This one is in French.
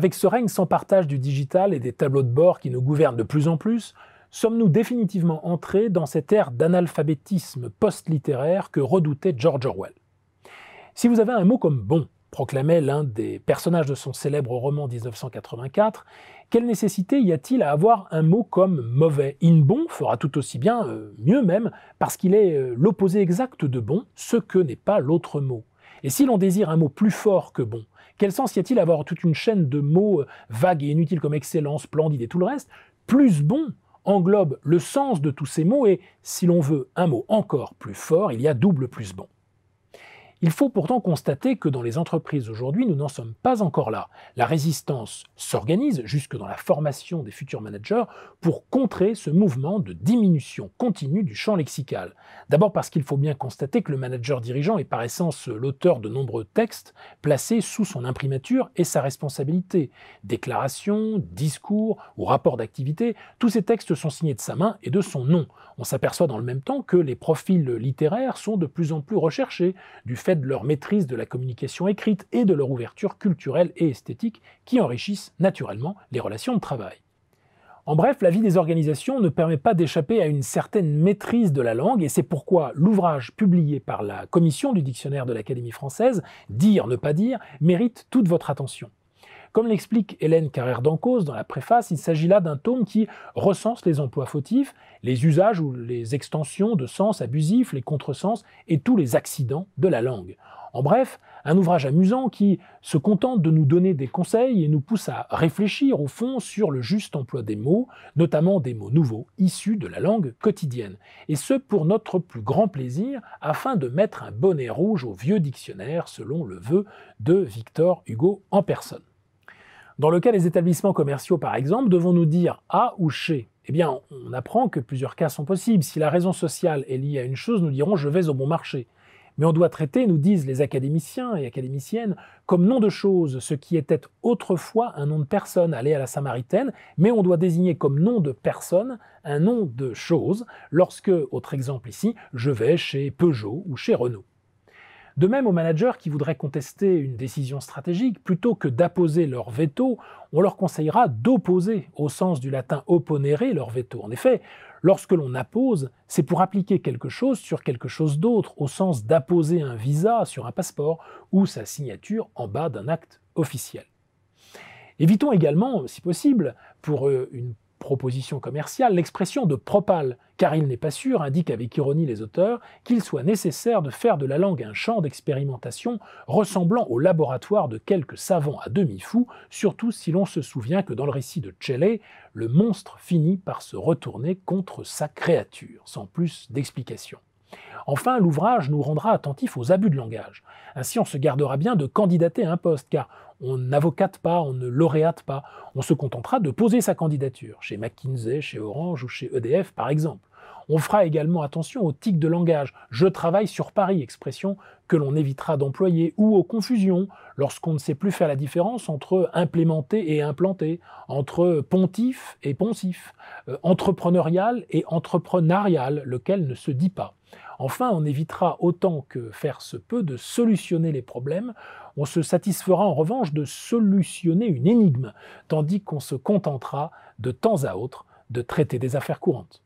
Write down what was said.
Avec ce règne sans partage du digital et des tableaux de bord qui nous gouvernent de plus en plus, sommes-nous définitivement entrés dans cette ère d'analphabétisme post-littéraire que redoutait George Orwell Si vous avez un mot comme bon, proclamait l'un des personnages de son célèbre roman 1984, quelle nécessité y a-t-il à avoir un mot comme mauvais In Bon » fera tout aussi bien, euh, mieux même, parce qu'il est euh, l'opposé exact de bon, ce que n'est pas l'autre mot. Et si l'on désire un mot plus fort que bon, quel sens y a-t-il à avoir toute une chaîne de mots euh, vagues et inutiles comme excellence, splendide et tout le reste Plus bon englobe le sens de tous ces mots et, si l'on veut un mot encore plus fort, il y a double plus bon. Il faut pourtant constater que dans les entreprises aujourd'hui, nous n'en sommes pas encore là. La résistance s'organise jusque dans la formation des futurs managers pour contrer ce mouvement de diminution continue du champ lexical. D'abord parce qu'il faut bien constater que le manager dirigeant est par essence l'auteur de nombreux textes placés sous son imprimature et sa responsabilité. Déclarations, discours ou rapports d'activité, tous ces textes sont signés de sa main et de son nom. On s'aperçoit dans le même temps que les profils littéraires sont de plus en plus recherchés du de leur maîtrise de la communication écrite et de leur ouverture culturelle et esthétique qui enrichissent naturellement les relations de travail. En bref, la vie des organisations ne permet pas d'échapper à une certaine maîtrise de la langue, et c'est pourquoi l'ouvrage publié par la commission du dictionnaire de l'Académie française, Dire, ne pas dire, mérite toute votre attention. Comme l'explique Hélène Carrère d'Encausse dans la préface, il s'agit là d'un tome qui recense les emplois fautifs, les usages ou les extensions de sens abusifs, les contresens et tous les accidents de la langue. En bref, un ouvrage amusant qui se contente de nous donner des conseils et nous pousse à réfléchir au fond sur le juste emploi des mots, notamment des mots nouveaux issus de la langue quotidienne, et ce pour notre plus grand plaisir afin de mettre un bonnet rouge au vieux dictionnaire selon le vœu de Victor Hugo en personne. Dans le cas des établissements commerciaux, par exemple, devons-nous dire à ou chez Eh bien, on apprend que plusieurs cas sont possibles. Si la raison sociale est liée à une chose, nous dirons je vais au bon marché. Mais on doit traiter, nous disent les académiciens et académiciennes, comme nom de chose ce qui était autrefois un nom de personne, allé à la Samaritaine, mais on doit désigner comme nom de personne un nom de chose, lorsque, autre exemple ici, je vais chez Peugeot ou chez Renault. De même, aux managers qui voudraient contester une décision stratégique, plutôt que d'apposer leur veto, on leur conseillera d'opposer, au sens du latin opponere, leur veto. En effet, lorsque l'on appose, c'est pour appliquer quelque chose sur quelque chose d'autre, au sens d'apposer un visa sur un passeport ou sa signature en bas d'un acte officiel. Évitons également, si possible, pour euh, une proposition commerciale l'expression de propal, car il n'est pas sûr, indique avec ironie les auteurs, qu'il soit nécessaire de faire de la langue un champ d'expérimentation ressemblant au laboratoire de quelques savants à demi-fous, surtout si l'on se souvient que dans le récit de Chelle, le monstre finit par se retourner contre sa créature, sans plus d'explication. Enfin, l'ouvrage nous rendra attentifs aux abus de langage. Ainsi, on se gardera bien de candidater à un poste, car on n'avocate pas, on ne lauréate pas. On se contentera de poser sa candidature, chez McKinsey, chez Orange ou chez EDF par exemple. On fera également attention au tics de langage. Je travaille sur Paris, expression que l'on évitera d'employer, ou aux confusions, lorsqu'on ne sait plus faire la différence entre implémenter et implanter, entre pontif et poncif, euh, entrepreneurial et entrepreneurial, lequel ne se dit pas. Enfin, on évitera autant que faire se peut de solutionner les problèmes, on se satisfera en revanche de solutionner une énigme, tandis qu'on se contentera de temps à autre de traiter des affaires courantes.